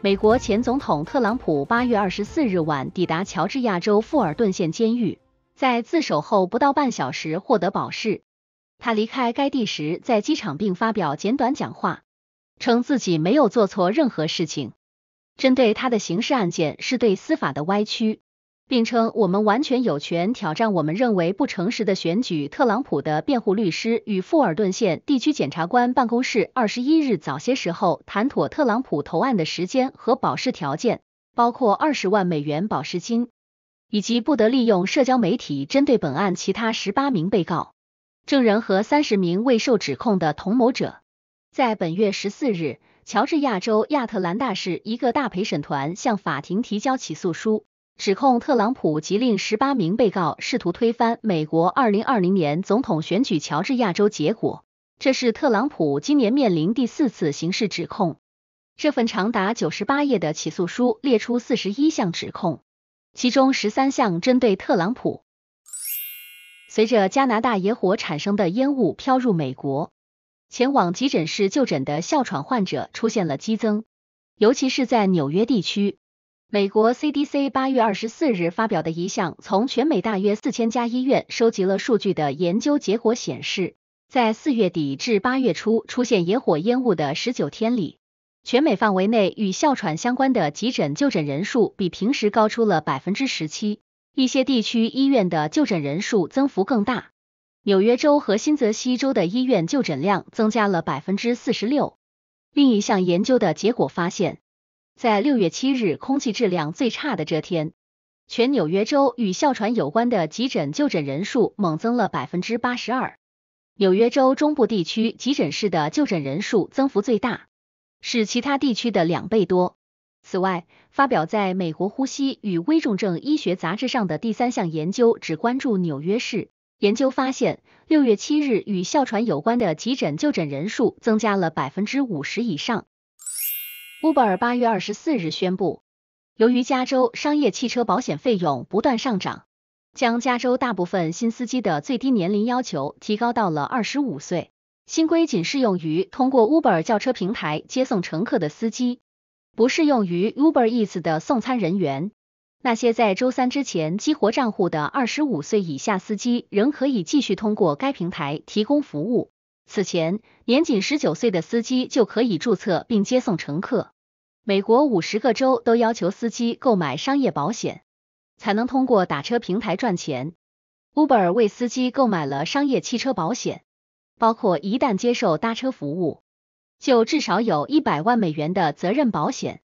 美国前总统特朗普八月二十四日晚抵达乔治亚州富尔顿县监狱，在自首后不到半小时获得保释。他离开该地时在机场并发表简短讲话，称自己没有做错任何事情。针对他的刑事案件是对司法的歪曲。并称，我们完全有权挑战我们认为不诚实的选举。特朗普的辩护律师与富尔顿县地区检察官办公室二十一日早些时候谈妥特朗普投案的时间和保释条件，包括二十万美元保释金，以及不得利用社交媒体针对本案其他十八名被告、证人和三十名未受指控的同谋者。在本月十四日，乔治亚州亚特兰大市一个大陪审团向法庭提交起诉书。指控特朗普及另十八名被告试图推翻美国二零二零年总统选举乔治亚州结果，这是特朗普今年面临第四次刑事指控。这份长达九十八页的起诉书列出四十一项指控，其中十三项针对特朗普。随着加拿大野火产生的烟雾飘入美国，前往急诊室就诊的哮喘患者出现了激增，尤其是在纽约地区。美国 CDC 八月二十四日发表的一项从全美大约四千家医院收集了数据的研究结果显示，在四月底至八月初出现野火烟雾的十九天里，全美范围内与哮喘相关的急诊就诊人数比平时高出了百分之十七。一些地区医院的就诊人数增幅更大，纽约州和新泽西州的医院就诊量增加了百分之四十六。另一项研究的结果发现。在六月七日空气质量最差的这天，全纽约州与哮喘有关的急诊就诊人数猛增了百分之八十二。纽约州中部地区急诊室的就诊人数增幅最大，是其他地区的两倍多。此外，发表在美国呼吸与危重症医学杂志上的第三项研究只关注纽约市，研究发现，六月七日与哮喘有关的急诊就诊人数增加了百分之五十以上。Uber 八月二十四日宣布，由于加州商业汽车保险费用不断上涨，将加州大部分新司机的最低年龄要求提高到了二十五岁。新规仅适用于通过 Uber 轿车平台接送乘客的司机，不适用于 Uber Eats 的送餐人员。那些在周三之前激活账户的二十五岁以下司机，仍可以继续通过该平台提供服务。此前，年仅十九岁的司机就可以注册并接送乘客。美国五十个州都要求司机购买商业保险，才能通过打车平台赚钱。Uber 为司机购买了商业汽车保险，包括一旦接受搭车服务，就至少有一百万美元的责任保险。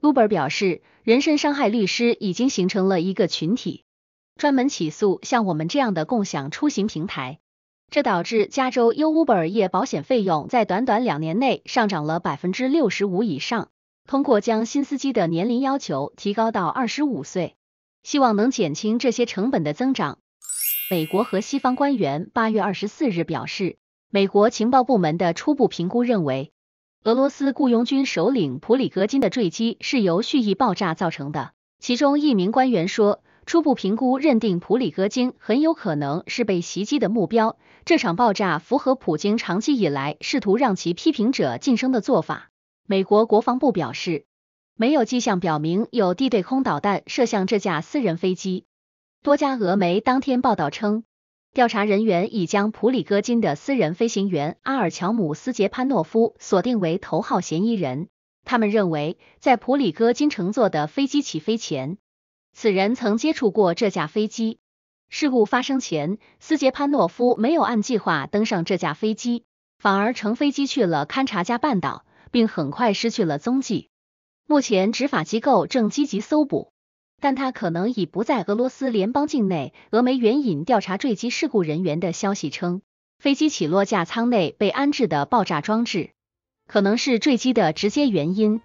Uber 表示，人身伤害律师已经形成了一个群体，专门起诉像我们这样的共享出行平台。这导致加州 Uber 业保险费用在短短两年内上涨了百分之六十五以上。通过将新司机的年龄要求提高到二十五岁，希望能减轻这些成本的增长。美国和西方官员八月二十四日表示，美国情报部门的初步评估认为，俄罗斯雇佣军首领普里格金的坠机是由蓄意爆炸造成的。其中一名官员说。初步评估认定，普里戈金很有可能是被袭击的目标。这场爆炸符合普京长期以来试图让其批评者晋升的做法。美国国防部表示，没有迹象表明有地对空导弹射向这架私人飞机。多家俄媒当天报道称，调查人员已将普里戈金的私人飞行员阿尔乔姆斯杰潘诺夫锁定为头号嫌疑人。他们认为，在普里戈金乘坐的飞机起飞前。此人曾接触过这架飞机。事故发生前，斯捷潘诺夫没有按计划登上这架飞机，反而乘飞机去了勘察加半岛，并很快失去了踪迹。目前，执法机构正积极搜捕，但他可能已不在俄罗斯联邦境内。俄媒援引调查坠机事故人员的消息称，飞机起落架舱内被安置的爆炸装置，可能是坠机的直接原因。